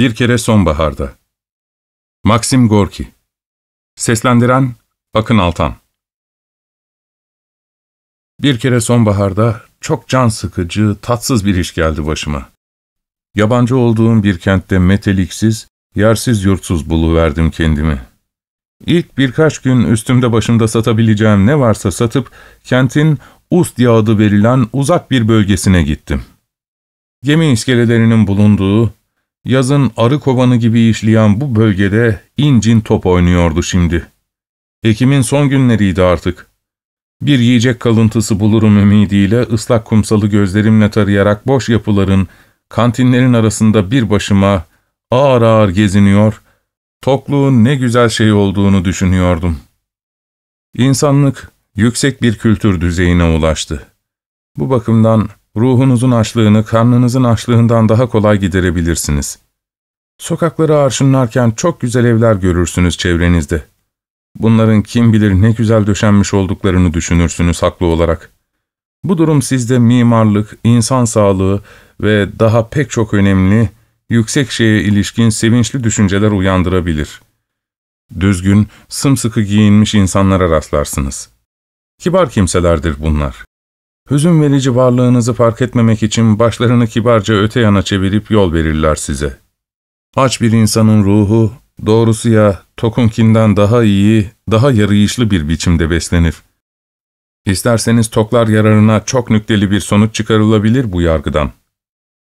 Bir kere sonbaharda. Maxim Gorki. Seslendiren Akın Altan. Bir kere sonbaharda çok can sıkıcı, tatsız bir iş geldi başıma. Yabancı olduğum bir kentte meteliksiz, yersiz yurtsuz buluverdim kendimi. İlk birkaç gün üstümde başımda satabileceğim ne varsa satıp kentin Ust yağı verilen uzak bir bölgesine gittim. Gemi iskelelerinin bulunduğu, Yazın arı kovanı gibi işleyen bu bölgede incin top oynuyordu şimdi. Ekim'in son günleriydi artık. Bir yiyecek kalıntısı bulurum ümidiyle ıslak kumsalı gözlerimle tarayarak boş yapıların, kantinlerin arasında bir başıma ağır ağır geziniyor, tokluğun ne güzel şey olduğunu düşünüyordum. İnsanlık yüksek bir kültür düzeyine ulaştı. Bu bakımdan ruhunuzun açlığını karnınızın açlığından daha kolay giderebilirsiniz. Sokakları arşınlarken çok güzel evler görürsünüz çevrenizde. Bunların kim bilir ne güzel döşenmiş olduklarını düşünürsünüz haklı olarak. Bu durum sizde mimarlık, insan sağlığı ve daha pek çok önemli, yüksek şeye ilişkin sevinçli düşünceler uyandırabilir. Düzgün, sımsıkı giyinmiş insanlara rastlarsınız. Kibar kimselerdir bunlar. Hüzün verici varlığınızı fark etmemek için başlarını kibarca öte yana çevirip yol verirler size. Aç bir insanın ruhu, doğrusu ya tokunkinden daha iyi, daha yarayışlı bir biçimde beslenir. İsterseniz toklar yararına çok nükleli bir sonuç çıkarılabilir bu yargıdan.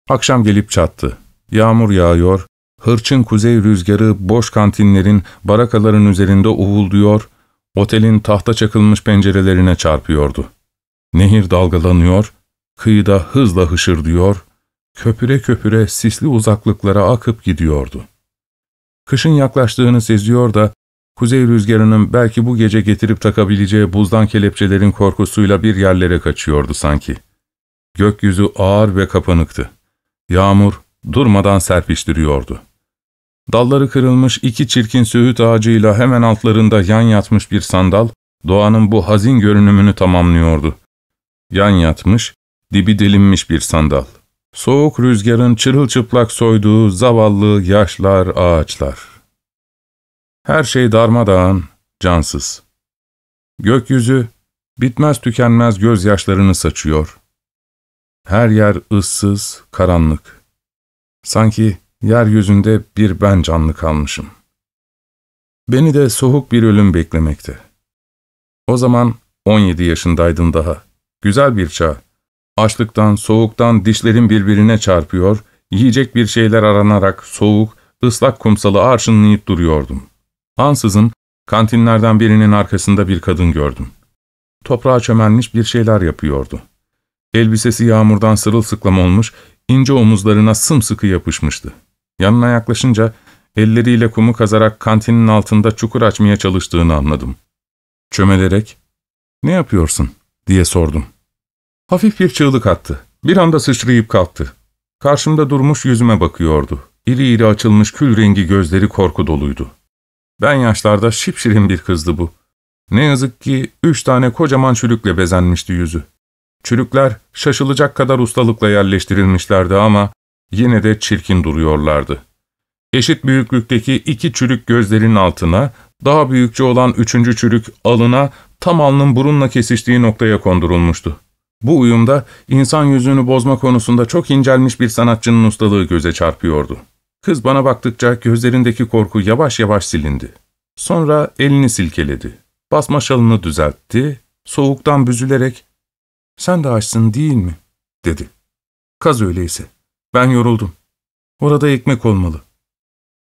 Akşam gelip çattı. Yağmur yağıyor, hırçın kuzey rüzgarı boş kantinlerin, barakaların üzerinde uğulduyor, otelin tahta çakılmış pencerelerine çarpıyordu.'' Nehir dalgalanıyor, kıyıda hızla hışırdıyor, köpüre köpüre sisli uzaklıklara akıp gidiyordu. Kışın yaklaştığını seziyor da, kuzey rüzgarının belki bu gece getirip takabileceği buzdan kelepçelerin korkusuyla bir yerlere kaçıyordu sanki. Gökyüzü ağır ve kapanıktı. Yağmur durmadan serpiştiriyordu. Dalları kırılmış iki çirkin söğüt ağacıyla hemen altlarında yan yatmış bir sandal, doğanın bu hazin görünümünü tamamlıyordu. Yan yatmış, dibi delinmiş bir sandal. Soğuk rüzgarın çırılçıplak soyduğu zavallı yaşlar, ağaçlar. Her şey darmadağın, cansız. Gökyüzü bitmez tükenmez gözyaşlarını saçıyor. Her yer ıssız, karanlık. Sanki yeryüzünde bir ben canlı kalmışım. Beni de soğuk bir ölüm beklemekte. O zaman 17 yaşındaydım daha. Güzel bir çağ. Açlıktan, soğuktan dişlerin birbirine çarpıyor, yiyecek bir şeyler aranarak soğuk, ıslak kumsalı arşınlayıp duruyordum. Ansızın kantinlerden birinin arkasında bir kadın gördüm. Toprağa çömelmiş bir şeyler yapıyordu. Elbisesi yağmurdan sırılsıklam olmuş, ince omuzlarına sımsıkı yapışmıştı. Yanına yaklaşınca elleriyle kumu kazarak kantinin altında çukur açmaya çalıştığını anladım. Çömelerek, ''Ne yapıyorsun?'' diye sordum. Hafif bir çığlık attı. Bir anda sıçrayıp kalktı. Karşımda durmuş yüzüme bakıyordu. İri iri açılmış kül rengi gözleri korku doluydu. Ben yaşlarda şipşirin bir kızdı bu. Ne yazık ki üç tane kocaman çürükle bezenmişti yüzü. Çürükler şaşılacak kadar ustalıkla yerleştirilmişlerdi ama yine de çirkin duruyorlardı. Eşit büyüklükteki iki çürük gözlerin altına, daha büyükçe olan üçüncü çürük alına tam alnın burunla kesiştiği noktaya kondurulmuştu. Bu uyumda insan yüzünü bozma konusunda çok incelmiş bir sanatçının ustalığı göze çarpıyordu. Kız bana baktıkça gözlerindeki korku yavaş yavaş silindi. Sonra elini silkeledi. Basma şalını düzeltti, soğuktan büzülerek ''Sen de açsın değil mi?'' dedi. ''Kaz öyleyse. Ben yoruldum. Orada ekmek olmalı.''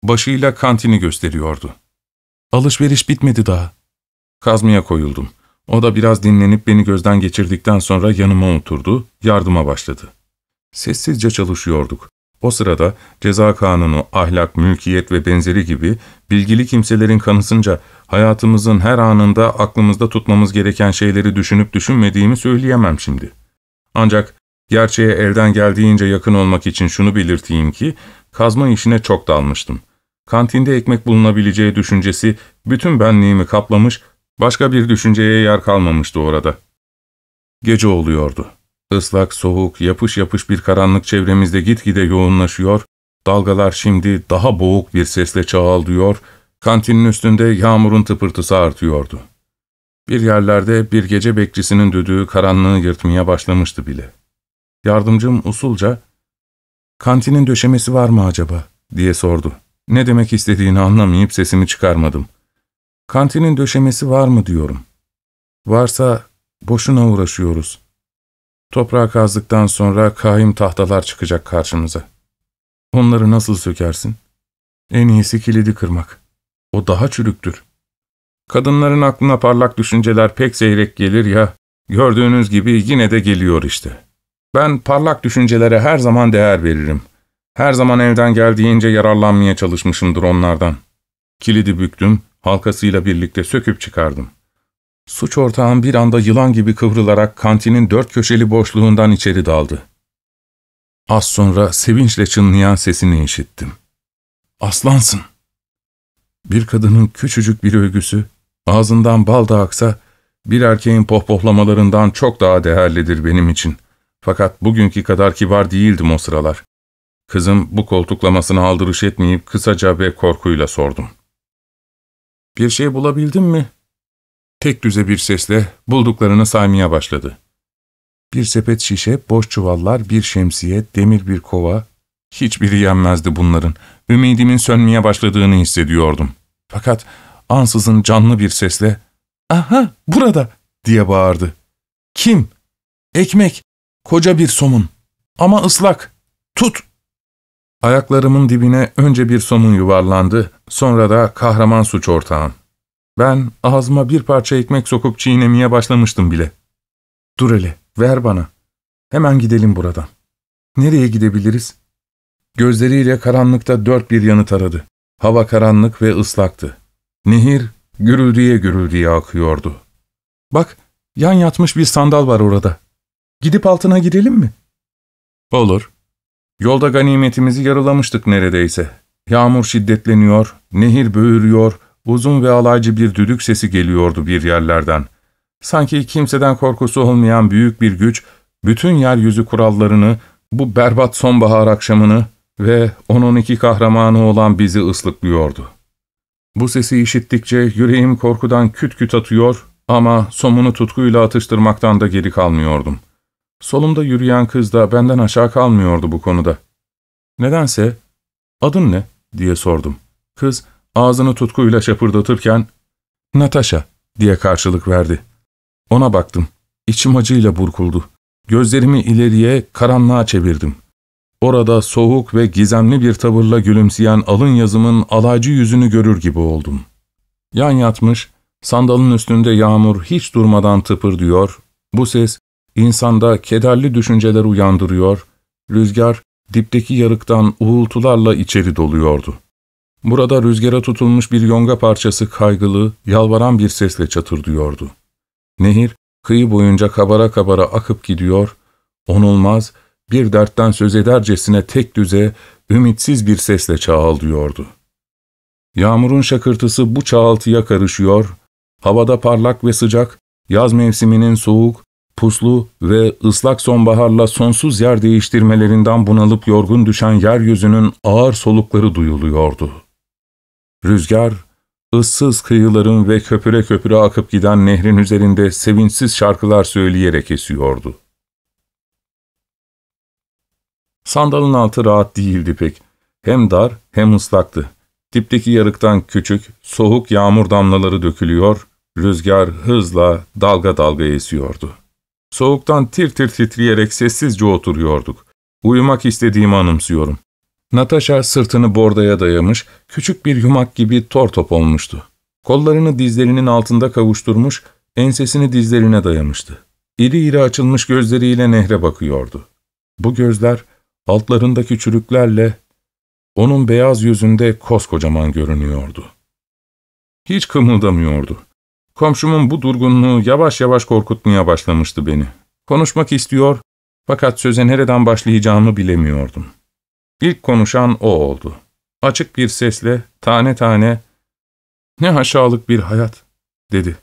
Başıyla kantini gösteriyordu. ''Alışveriş bitmedi daha. Kazmaya koyuldum. O da biraz dinlenip beni gözden geçirdikten sonra yanıma oturdu, yardıma başladı. Sessizce çalışıyorduk. O sırada ceza kanunu, ahlak, mülkiyet ve benzeri gibi bilgili kimselerin kanısınca hayatımızın her anında aklımızda tutmamız gereken şeyleri düşünüp düşünmediğimi söyleyemem şimdi. Ancak gerçeğe elden geldiğince yakın olmak için şunu belirteyim ki kazma işine çok dalmıştım. Kantinde ekmek bulunabileceği düşüncesi bütün benliğimi kaplamış, Başka bir düşünceye yer kalmamıştı orada. Gece oluyordu. Islak, soğuk, yapış yapış bir karanlık çevremizde gitgide yoğunlaşıyor, dalgalar şimdi daha boğuk bir sesle çağaldıyor, kantinin üstünde yağmurun tıpırtısı artıyordu. Bir yerlerde bir gece bekçisinin düdüğü karanlığı yırtmaya başlamıştı bile. Yardımcım usulca, ''Kantinin döşemesi var mı acaba?'' diye sordu. Ne demek istediğini anlamayıp sesimi çıkarmadım. Kantinin döşemesi var mı diyorum. Varsa boşuna uğraşıyoruz. Toprağı kazdıktan sonra kahim tahtalar çıkacak karşımıza. Onları nasıl sökersin? En iyisi kilidi kırmak. O daha çürüktür. Kadınların aklına parlak düşünceler pek seyrek gelir ya, gördüğünüz gibi yine de geliyor işte. Ben parlak düşüncelere her zaman değer veririm. Her zaman evden geldiğince yararlanmaya çalışmışımdır onlardan. Kilidi büktüm, halkasıyla birlikte söküp çıkardım. Suç ortağım bir anda yılan gibi kıvrılarak kantinin dört köşeli boşluğundan içeri daldı. Az sonra sevinçle çınlayan sesini işittim. ''Aslansın!'' Bir kadının küçücük bir övgüsü, ağzından bal da aksa, bir erkeğin pohpohlamalarından çok daha değerlidir benim için. Fakat bugünkü kadar kibar değildim o sıralar. Kızım bu koltuklamasını aldırış etmeyip kısaca ve korkuyla sordum. ''Bir şey bulabildin mi?'' Tek düze bir sesle bulduklarını saymaya başladı. Bir sepet şişe, boş çuvallar, bir şemsiye, demir bir kova. Hiçbiri yenmezdi bunların. Ümidimin sönmeye başladığını hissediyordum. Fakat ansızın canlı bir sesle ''Aha, burada!'' diye bağırdı. ''Kim?'' ''Ekmek, koca bir somun ama ıslak. Tut!'' Ayaklarımın dibine önce bir somun yuvarlandı, sonra da kahraman suç ortağım. Ben ağzıma bir parça ekmek sokup çiğnemeye başlamıştım bile. Dur hele, ver bana. Hemen gidelim buradan. Nereye gidebiliriz? Gözleriyle karanlıkta dört bir yanı taradı. Hava karanlık ve ıslaktı. Nehir gürüldüye gürüldüye akıyordu. Bak, yan yatmış bir sandal var orada. Gidip altına girelim mi? Olur. Yolda ganimetimizi yaralamıştık neredeyse. Yağmur şiddetleniyor, nehir böğürüyor, uzun ve alaycı bir düdük sesi geliyordu bir yerlerden. Sanki kimseden korkusu olmayan büyük bir güç, bütün yeryüzü kurallarını, bu berbat sonbahar akşamını ve 10-12 kahramanı olan bizi ıslıklıyordu. Bu sesi işittikçe yüreğim korkudan küt küt atıyor ama somunu tutkuyla atıştırmaktan da geri kalmıyordum. Solumda yürüyen kız da benden aşağı kalmıyordu bu konuda. Nedense, adın ne diye sordum. Kız ağzını tutkuyla şapırdatırken, Natasha diye karşılık verdi. Ona baktım. İçim acıyla burkuldu. Gözlerimi ileriye, karanlığa çevirdim. Orada soğuk ve gizemli bir tavırla gülümseyen alın yazımın alaycı yüzünü görür gibi oldum. Yan yatmış, sandalın üstünde yağmur hiç durmadan tıpır diyor, bu ses insanda kederli düşünceler uyandırıyor, rüzgar dipteki yarıktan uğultularla içeri doluyordu. Burada rüzgara tutulmuş bir yonga parçası kaygılı, yalvaran bir sesle çatırdıyordu. Nehir kıyı boyunca kabara kabara akıp gidiyor, onulmaz, bir dertten söz edercesine tek düze, ümitsiz bir sesle çağaldıyordu. Yağmurun şakırtısı bu çağaltıya karışıyor, havada parlak ve sıcak, yaz mevsiminin soğuk, puslu ve ıslak sonbaharla sonsuz yer değiştirmelerinden bunalıp yorgun düşen yeryüzünün ağır solukları duyuluyordu. Rüzgar, ıssız kıyıların ve köpüre köpüre akıp giden nehrin üzerinde sevinçsiz şarkılar söyleyerek esiyordu. Sandalın altı rahat değildi pek. Hem dar hem ıslaktı. Dipteki yarıktan küçük, soğuk yağmur damlaları dökülüyor, rüzgar hızla dalga dalga esiyordu.'' Soğuktan tir tir titreyerek sessizce oturuyorduk. Uyumak istediğimi anımsıyorum. Natasha sırtını bordaya dayamış, küçük bir yumak gibi tor top olmuştu. Kollarını dizlerinin altında kavuşturmuş, ensesini dizlerine dayamıştı. İri iri açılmış gözleriyle nehre bakıyordu. Bu gözler altlarındaki çürüklerle onun beyaz yüzünde koskocaman görünüyordu. Hiç kımıldamıyordu. Komşumun bu durgunluğu yavaş yavaş korkutmaya başlamıştı beni. Konuşmak istiyor fakat söze nereden başlayacağımı bilemiyordum. İlk konuşan o oldu. Açık bir sesle tane tane ''Ne aşağılık bir hayat'' dedi.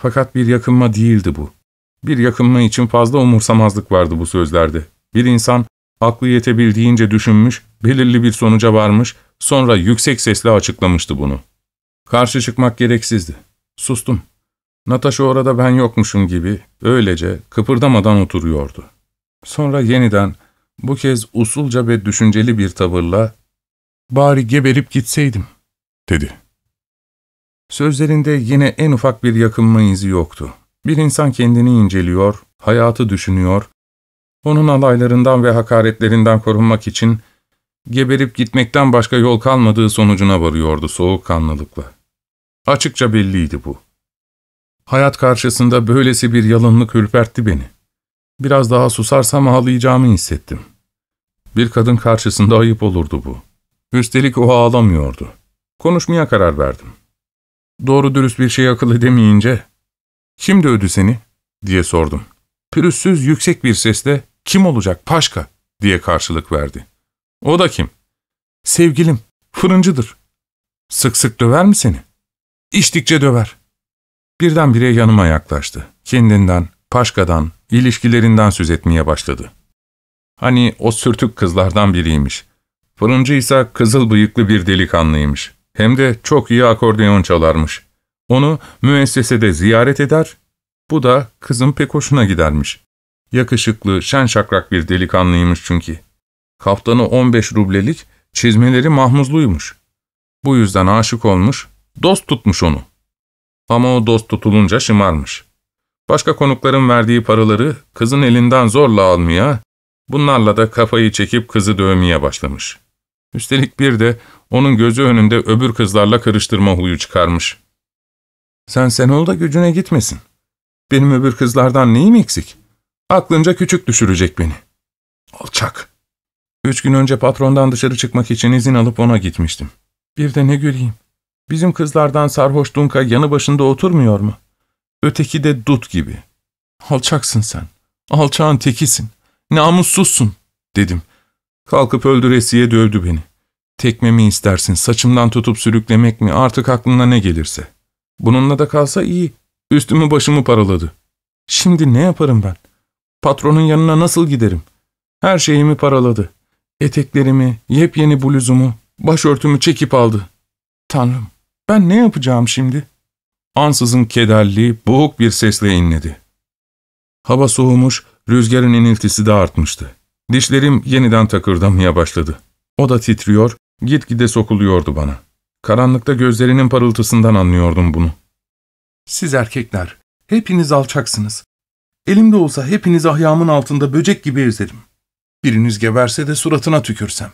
Fakat bir yakınma değildi bu. Bir yakınma için fazla umursamazlık vardı bu sözlerde. Bir insan aklı yetebildiğince düşünmüş, belirli bir sonuca varmış, sonra yüksek sesle açıklamıştı bunu. Karşı çıkmak gereksizdi. Sustum. Natasha orada ben yokmuşum gibi öylece kıpırdamadan oturuyordu. Sonra yeniden bu kez usulca ve düşünceli bir tavırla ''Bari geberip gitseydim.'' dedi. Sözlerinde yine en ufak bir yakınma izi yoktu. Bir insan kendini inceliyor, hayatı düşünüyor, onun alaylarından ve hakaretlerinden korunmak için geberip gitmekten başka yol kalmadığı sonucuna varıyordu soğukkanlılıkla. Açıkça belliydi bu. Hayat karşısında böylesi bir yalınlık ürpertti beni. Biraz daha susarsam ağlayacağımı hissettim. Bir kadın karşısında ayıp olurdu bu. Üstelik o ağlamıyordu. Konuşmaya karar verdim. Doğru dürüst bir şey akıl edemeyince, ''Kim dövdü seni?'' diye sordum. Pürüzsüz yüksek bir sesle, ''Kim olacak Paşka?'' diye karşılık verdi. ''O da kim?'' ''Sevgilim, fırıncıdır.'' ''Sık sık döver mi seni?'' İçtikçe döver. Birdenbire yanıma yaklaştı. Kendinden, paşkadan, ilişkilerinden söz etmeye başladı. Hani o sürtük kızlardan biriymiş. Fırıncı ise kızıl bıyıklı bir delikanlıymış. Hem de çok iyi akordeon çalarmış. Onu müessesede ziyaret eder, bu da kızın pek hoşuna gidermiş. Yakışıklı, şen şakrak bir delikanlıymış çünkü. Kaftanı 15 rublelik, çizmeleri mahmuzluymuş. Bu yüzden aşık olmuş, Dost tutmuş onu. Ama o dost tutulunca şımarmış. Başka konukların verdiği paraları kızın elinden zorla almaya, bunlarla da kafayı çekip kızı dövmeye başlamış. Üstelik bir de onun gözü önünde öbür kızlarla karıştırma huyu çıkarmış. Sen sen ol da gücüne gitmesin. Benim öbür kızlardan neyim eksik? Aklınca küçük düşürecek beni. Alçak. Üç gün önce patrondan dışarı çıkmak için izin alıp ona gitmiştim. Bir de ne göreyim. Bizim kızlardan sarhoş Dunka yanı başında oturmuyor mu? Öteki de dut gibi. Alçaksın sen. Alçağın tekisin. Namussuzsun, dedim. Kalkıp öldüresiye dövdü beni. Tekmemi istersin, saçımdan tutup sürüklemek mi, artık aklına ne gelirse. Bununla da kalsa iyi. Üstümü başımı paraladı. Şimdi ne yaparım ben? Patronun yanına nasıl giderim? Her şeyimi paraladı. Eteklerimi, yepyeni bluzumu, başörtümü çekip aldı. Tanrım, ben ne yapacağım şimdi? Ansızın kederli, boğuk bir sesle inledi. Hava soğumuş, rüzgarın iniltisi de artmıştı. Dişlerim yeniden takırdamaya başladı. O da titriyor, gitgide sokuluyordu bana. Karanlıkta gözlerinin parıltısından anlıyordum bunu. Siz erkekler, hepiniz alçaksınız. Elimde olsa hepiniz ayağımın altında böcek gibi ezerim. Biriniz geberse de suratına tükürsem.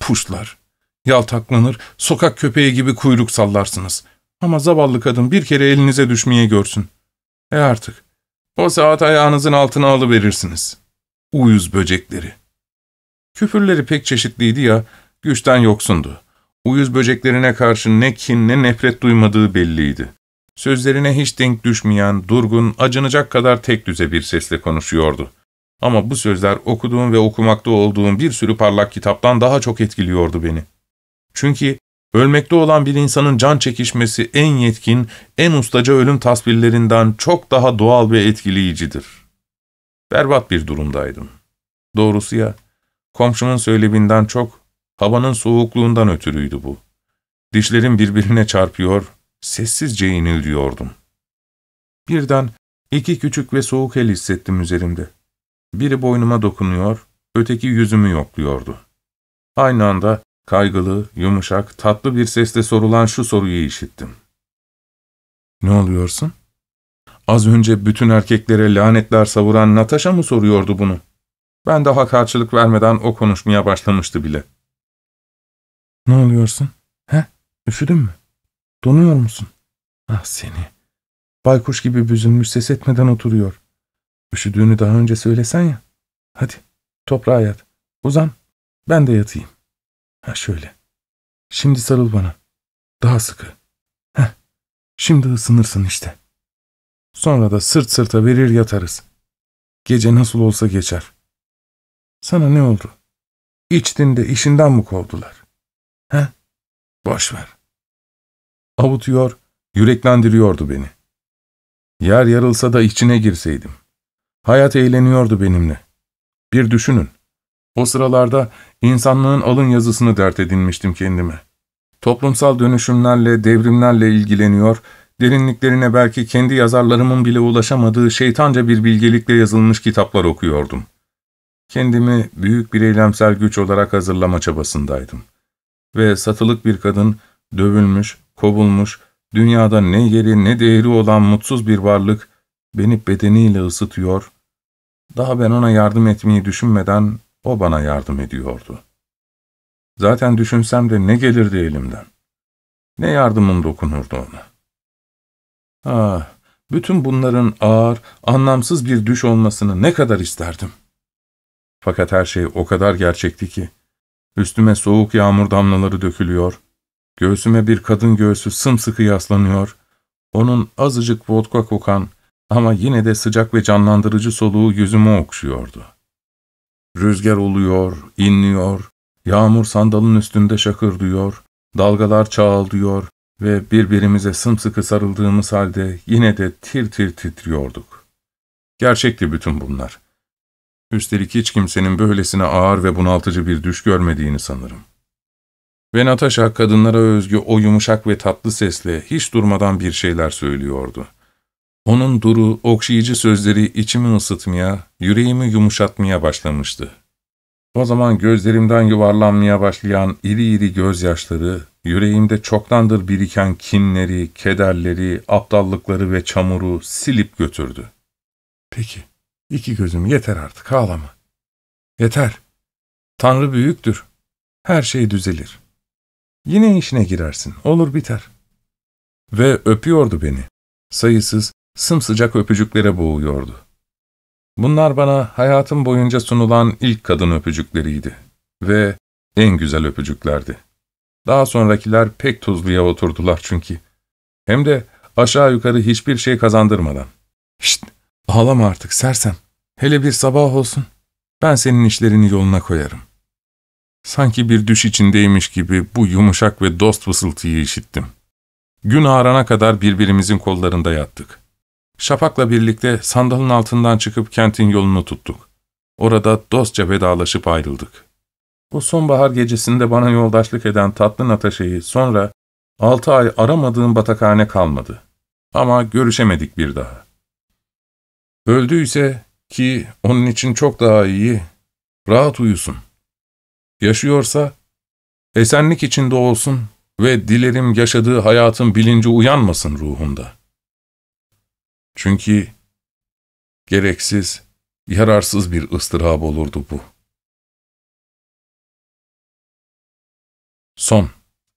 Puşlar. Yaltaklanır, sokak köpeği gibi kuyruk sallarsınız. Ama zavallı kadın bir kere elinize düşmeye görsün. E artık. O saat ayağınızın altına alıverirsiniz. Uyuz böcekleri. Küfürleri pek çeşitliydi ya, güçten yoksundu. Uyuz böceklerine karşı ne kin ne nefret duymadığı belliydi. Sözlerine hiç denk düşmeyen, durgun, acınacak kadar tek düze bir sesle konuşuyordu. Ama bu sözler okuduğum ve okumakta olduğum bir sürü parlak kitaptan daha çok etkiliyordu beni. Çünkü ölmekte olan bir insanın can çekişmesi en yetkin, en ustaca ölüm tasvirlerinden çok daha doğal ve etkileyicidir. Berbat bir durumdaydım. Doğrusu ya, komşumun söylebinden çok, havanın soğukluğundan ötürüydü bu. Dişlerim birbirine çarpıyor, sessizce inildiyordum. Birden iki küçük ve soğuk el hissettim üzerimde. Biri boynuma dokunuyor, öteki yüzümü yokluyordu. Aynı anda Kaygılı, yumuşak, tatlı bir sesle sorulan şu soruyu işittim. Ne oluyorsun? Az önce bütün erkeklere lanetler savuran Natasha mı soruyordu bunu? Ben daha karşılık vermeden o konuşmaya başlamıştı bile. Ne oluyorsun? He? Üşüdün mü? Donuyor musun? Ah seni. Baykuş gibi büzünmüş ses etmeden oturuyor. Üşüdüğünü daha önce söylesen ya. Hadi toprağa yat. Uzan. Ben de yatayım. Ha şöyle. Şimdi sarıl bana. Daha sıkı. Heh. Şimdi ısınırsın işte. Sonra da sırt sırta verir yatarız. Gece nasıl olsa geçer. Sana ne oldu? İçtin de işinden mi kovdular? He? Boş ver. Avutuyor, yüreklendiriyordu beni. Yer yarılsa da içine girseydim. Hayat eğleniyordu benimle. Bir düşünün. O sıralarda insanlığın alın yazısını dert edinmiştim kendime. Toplumsal dönüşümlerle, devrimlerle ilgileniyor, derinliklerine belki kendi yazarlarımın bile ulaşamadığı şeytanca bir bilgelikle yazılmış kitaplar okuyordum. Kendimi büyük bir eylemsel güç olarak hazırlama çabasındaydım. Ve satılık bir kadın, dövülmüş, kovulmuş, dünyada ne yeri ne değeri olan mutsuz bir varlık beni bedeniyle ısıtıyor, daha ben ona yardım etmeyi düşünmeden o bana yardım ediyordu. Zaten düşünsem de ne gelirdi elimden. Ne yardımım dokunurdu ona. Ah, bütün bunların ağır, anlamsız bir düş olmasını ne kadar isterdim. Fakat her şey o kadar gerçekti ki. Üstüme soğuk yağmur damlaları dökülüyor. Göğsüme bir kadın göğsü sımsıkı yaslanıyor. Onun azıcık vodka kokan ama yine de sıcak ve canlandırıcı soluğu yüzüme okşuyordu. Rüzgar oluyor, inliyor, yağmur sandalın üstünde şakırdıyor, dalgalar çağıldıyor ve birbirimize sımsıkı sarıldığımız halde yine de tir tir titriyorduk. Gerçekti bütün bunlar. Üstelik hiç kimsenin böylesine ağır ve bunaltıcı bir düş görmediğini sanırım. Ve Natasha kadınlara özgü o yumuşak ve tatlı sesle hiç durmadan bir şeyler söylüyordu.'' Onun duru, okşayıcı sözleri içimi ısıtmaya, yüreğimi yumuşatmaya başlamıştı. O zaman gözlerimden yuvarlanmaya başlayan iri iri gözyaşları, yüreğimde çoktandır biriken kinleri, kederleri, aptallıkları ve çamuru silip götürdü. Peki, iki gözüm yeter artık ağlama. Yeter. Tanrı büyüktür. Her şey düzelir. Yine işine girersin, olur biter. Ve öpüyordu beni. Sayısız, sımsıcak öpücüklere boğuyordu. Bunlar bana hayatım boyunca sunulan ilk kadın öpücükleriydi ve en güzel öpücüklerdi. Daha sonrakiler pek tuzluya oturdular çünkü. Hem de aşağı yukarı hiçbir şey kazandırmadan. Şşt, ağlama artık sersem. Hele bir sabah olsun. Ben senin işlerini yoluna koyarım. Sanki bir düş içindeymiş gibi bu yumuşak ve dost vısıltıyı işittim. Gün ağrana kadar birbirimizin kollarında yattık. Şapak'la birlikte sandalın altından çıkıp kentin yolunu tuttuk. Orada dostça vedalaşıp ayrıldık. Bu sonbahar gecesinde bana yoldaşlık eden tatlı Nataşa'yı sonra altı ay aramadığım batakhane kalmadı. Ama görüşemedik bir daha. Öldüyse ki onun için çok daha iyi, rahat uyusun. Yaşıyorsa esenlik içinde olsun ve dilerim yaşadığı hayatın bilinci uyanmasın ruhunda.'' Çünkü gereksiz, yararsız bir ıstırap olurdu bu. Son